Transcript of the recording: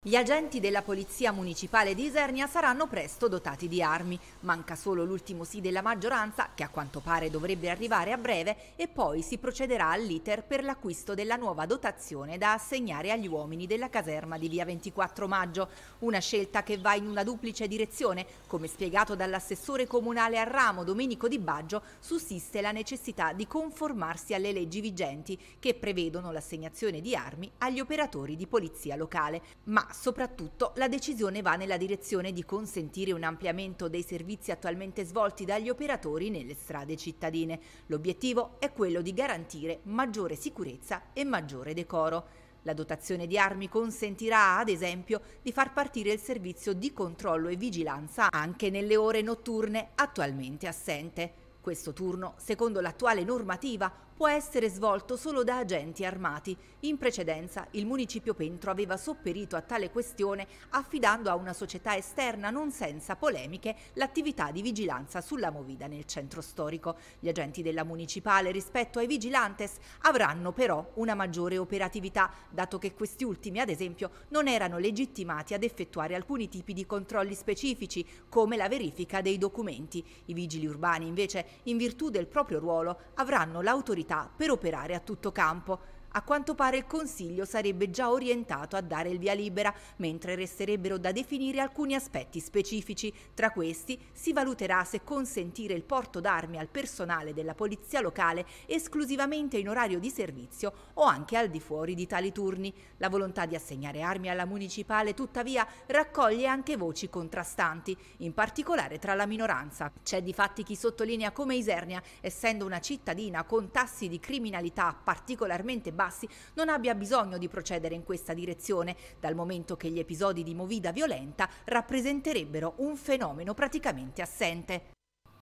Gli agenti della Polizia Municipale di Isernia saranno presto dotati di armi. Manca solo l'ultimo sì della maggioranza, che a quanto pare dovrebbe arrivare a breve, e poi si procederà all'iter per l'acquisto della nuova dotazione da assegnare agli uomini della caserma di via 24 maggio. Una scelta che va in una duplice direzione. Come spiegato dall'assessore comunale a ramo Domenico Di Baggio, sussiste la necessità di conformarsi alle leggi vigenti, che prevedono l'assegnazione di armi agli operatori di polizia locale. Ma ma soprattutto la decisione va nella direzione di consentire un ampliamento dei servizi attualmente svolti dagli operatori nelle strade cittadine. L'obiettivo è quello di garantire maggiore sicurezza e maggiore decoro. La dotazione di armi consentirà, ad esempio, di far partire il servizio di controllo e vigilanza anche nelle ore notturne attualmente assente. Questo turno, secondo l'attuale normativa, può essere svolto solo da agenti armati. In precedenza il municipio Pentro aveva sopperito a tale questione affidando a una società esterna non senza polemiche l'attività di vigilanza sulla movida nel centro storico. Gli agenti della municipale rispetto ai vigilantes avranno però una maggiore operatività, dato che questi ultimi, ad esempio, non erano legittimati ad effettuare alcuni tipi di controlli specifici, come la verifica dei documenti. I vigili urbani invece in virtù del proprio ruolo, avranno l'autorità per operare a tutto campo, a quanto pare il Consiglio sarebbe già orientato a dare il via libera, mentre resterebbero da definire alcuni aspetti specifici. Tra questi si valuterà se consentire il porto d'armi al personale della polizia locale esclusivamente in orario di servizio o anche al di fuori di tali turni. La volontà di assegnare armi alla municipale tuttavia raccoglie anche voci contrastanti, in particolare tra la minoranza. C'è di fatti chi sottolinea come Isernia, essendo una cittadina con tassi di criminalità particolarmente bassi, bassi non abbia bisogno di procedere in questa direzione, dal momento che gli episodi di movida violenta rappresenterebbero un fenomeno praticamente assente.